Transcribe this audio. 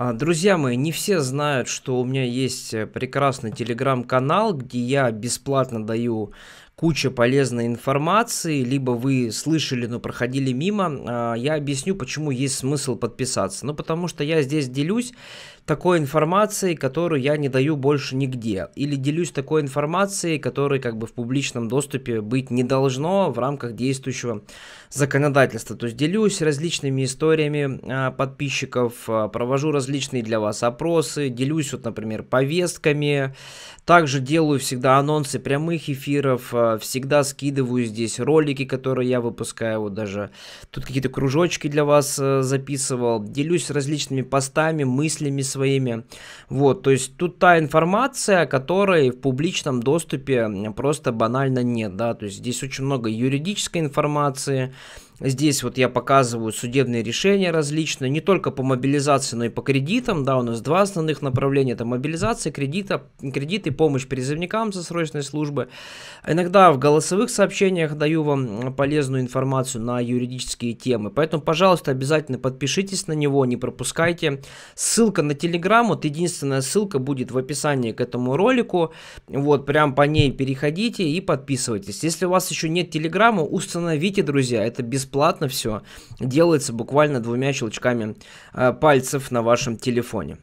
А, друзья мои, не все знают, что у меня есть э, прекрасный телеграм-канал, где я бесплатно даю куча полезной информации, либо вы слышали, но проходили мимо, а, я объясню, почему есть смысл подписаться. Ну, потому что я здесь делюсь такой информацией, которую я не даю больше нигде. Или делюсь такой информацией, которой как бы в публичном доступе быть не должно в рамках действующего законодательства. То есть делюсь различными историями а, подписчиков, а, провожу различные для вас опросы, делюсь вот, например, повестками, также делаю всегда анонсы прямых эфиров, Типа, всегда скидываю здесь ролики, которые я выпускаю. Вот даже тут какие-то кружочки для вас э, записывал. Делюсь различными постами, мыслями своими. Вот, то есть тут та информация, которой в публичном доступе просто банально нет. Да? То есть здесь очень много юридической информации, Здесь вот я показываю судебные решения различные, не только по мобилизации, но и по кредитам. Да, у нас два основных направления. Это мобилизация, кредита, кредиты, помощь призывникам со срочной службы. Иногда в голосовых сообщениях даю вам полезную информацию на юридические темы. Поэтому, пожалуйста, обязательно подпишитесь на него, не пропускайте. Ссылка на Telegram, вот единственная ссылка будет в описании к этому ролику. Вот, прям по ней переходите и подписывайтесь. Если у вас еще нет Телеграма, установите, друзья, это бесплатно бесплатно все делается буквально двумя щелчками э, пальцев на вашем телефоне.